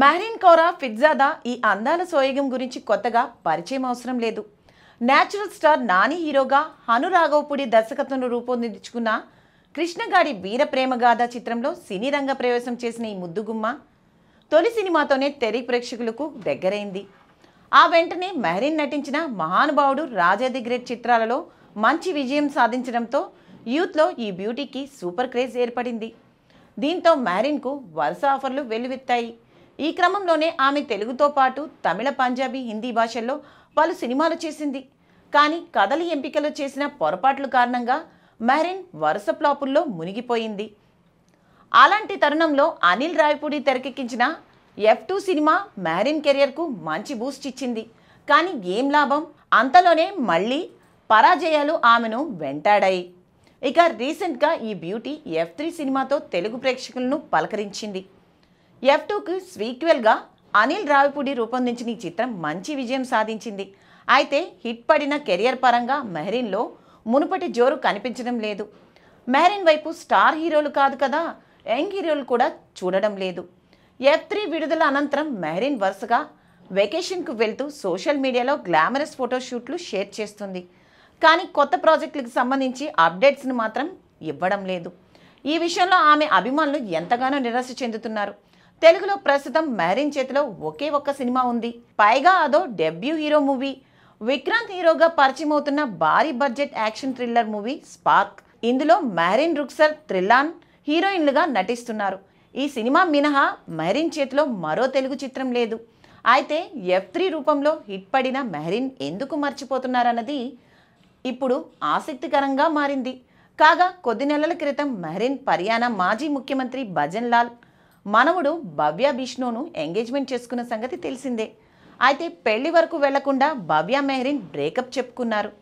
marine కౌరా ఫిజ్జాదా ఈ అందాల సోయగం గురించి కొత్తగా పరిచయం అవసరం లేదు న్యాచురల్ స్టార్ నాని హీరోగా హను రాఘవపుడి దర్శకత్వంలో రూపొందించుకున్న కృష్ణగాడి వీర ప్రేమగాథ చిత్రంలో సినీ రంగ ప్రవేశం చేసిన ఈ ముద్దుగుమ్మ తొలి సినిమాతోనే తెరి ప్రేక్షకులకు దగ్గరైంది ఆ వెంటనే మెహరీన్ నటించిన మహానుభావుడు రాజా ది గ్రేట్ చిత్రాలలో మంచి విజయం సాధించడంతో యూత్లో ఈ బ్యూటీకి సూపర్ క్రేజ్ ఏర్పడింది దీంతో మెహరీన్కు వరుస ఆఫర్లు వెల్లువెత్తాయి ఈ క్రమంలోనే ఆమె తెలుగుతో పాటు తమిళ పంజాబీ హిందీ భాషల్లో పలు సినిమాలు చేసింది కానీ కథలి ఎంపికలు చేసిన పొరపాట్లు కారణంగా మెహరిన్ వరుస ప్లాపుల్లో మునిగిపోయింది అలాంటి తరుణంలో అనిల్ రాయపూడి తెరకెక్కించిన ఎఫ్ టూ సినిమా మెహరిన్ కెరియర్కు మంచి బూస్ట్ ఇచ్చింది కానీ ఏం లాభం అంతలోనే మళ్ళీ పరాజయాలు ఆమెను వెంటాడాయి ఇక రీసెంట్గా ఈ బ్యూటీ ఎఫ్ త్రీ సినిమాతో తెలుగు ప్రేక్షకులను పలకరించింది ఎఫ్ టూకు స్వీక్వెల్గా అనిల్ రావిపూడి రూపొందించిన ఈ చిత్రం మంచి విజయం సాధించింది అయితే హిట్ పడిన కెరియర్ పరంగా మెహరీన్లో మునుపటి జోరు కనిపించడం లేదు మెహరీన్ వైపు స్టార్ హీరోలు కాదు కదా యంగ్ హీరోలు కూడా చూడడం లేదు ఎఫ్ త్రీ విడుదల అనంతరం మెహరీన్ వరుసగా వెకేషన్కు వెళ్తూ సోషల్ మీడియాలో గ్లామరస్ ఫోటోషూట్లు షేర్ చేస్తుంది కానీ కొత్త ప్రాజెక్టులకు సంబంధించి అప్డేట్స్ను మాత్రం ఇవ్వడం లేదు ఈ విషయంలో ఆమె అభిమానులు ఎంతగానో నిరాశ చెందుతున్నారు తెలుగులో ప్రస్తుతం మ్యారిన్ చేతిలో ఒకే ఒక్క సినిమా ఉంది పైగా అదో డెబ్యూ హీరో మూవీ విక్రాంత్ హీరోగా పరిచయం అవుతున్న భారీ budget action thriller movie Spark ఇందులో మ్యారిన్ రుక్సర్ త్రిల్లాన్ హీరోయిన్లుగా నటిస్తున్నారు ఈ సినిమా మినహా మెహరీన్ చేతిలో మరో తెలుగు చిత్రం లేదు అయితే ఎఫ్ త్రీ రూపంలో హిట్ పడిన మెహరీన్ ఎందుకు మర్చిపోతున్నారన్నది ఇప్పుడు ఆసక్తికరంగా మారింది కాగా కొద్ది నెలల క్రితం మెహరీన్ పర్యాన మాజీ ముఖ్యమంత్రి భజన్ లాల్ మనవడు భవ్య బిష్ణును ఎంగేజ్మెంట్ చేసుకున్న సంగతి తెలిసిందే అయితే పెళ్లి వరకు వెళ్లకుండా భవ్య మెహరీన్ బ్రేకప్ చెప్పుకున్నారు